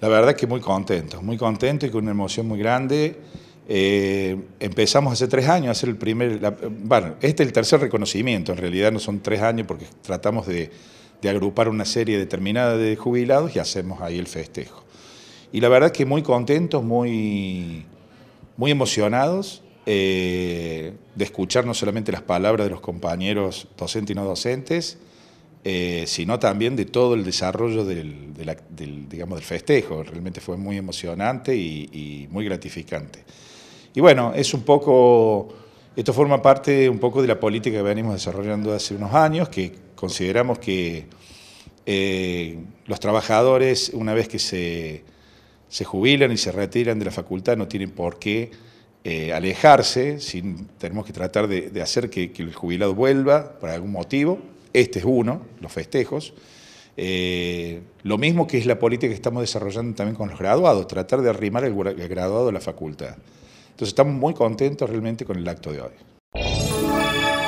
La verdad que muy contentos, muy contento y con una emoción muy grande. Eh, empezamos hace tres años a hacer el primer, bueno, este es el tercer reconocimiento, en realidad no son tres años porque tratamos de, agrupar una serie determinada de jubilados y hacemos ahí el festejo. Y la verdad que muy contentos, muy, muy emocionados eh, de escuchar no solamente las palabras de los compañeros docentes y no docentes, eh, sino también de todo el desarrollo del, festejo. Realmente fue muy emocionante y, muy gratificante. Y bueno, es un poco, esto forma parte un poco de la política que venimos desarrollando hace unos años, que consideramos que eh, los trabajadores, una vez que se, jubilan y se retiran de la facultad, no tienen por qué eh, alejarse, tenemos que tratar de, hacer que el jubilado vuelva por algún motivo este es uno, los festejos. Eh, lo mismo que es la política que estamos desarrollando también con los graduados, tratar de arrimar el, graduado de la facultad. Entonces estamos muy contentos realmente con el acto de hoy.